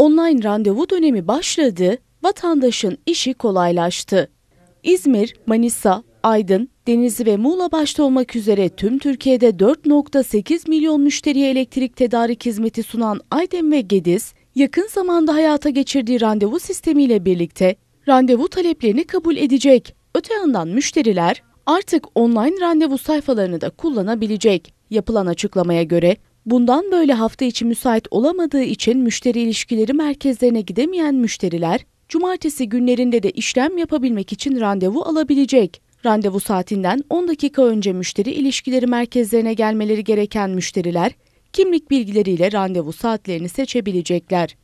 Online randevu dönemi başladı, vatandaşın işi kolaylaştı. İzmir, Manisa, Aydın, Denizli ve Muğla başta olmak üzere tüm Türkiye'de 4.8 milyon müşteriye elektrik tedarik hizmeti sunan Aydem ve Gediz, yakın zamanda hayata geçirdiği randevu sistemiyle birlikte randevu taleplerini kabul edecek. Öte yandan müşteriler artık online randevu sayfalarını da kullanabilecek. Yapılan açıklamaya göre Bundan böyle hafta içi müsait olamadığı için müşteri ilişkileri merkezlerine gidemeyen müşteriler cumartesi günlerinde de işlem yapabilmek için randevu alabilecek. Randevu saatinden 10 dakika önce müşteri ilişkileri merkezlerine gelmeleri gereken müşteriler kimlik bilgileriyle randevu saatlerini seçebilecekler.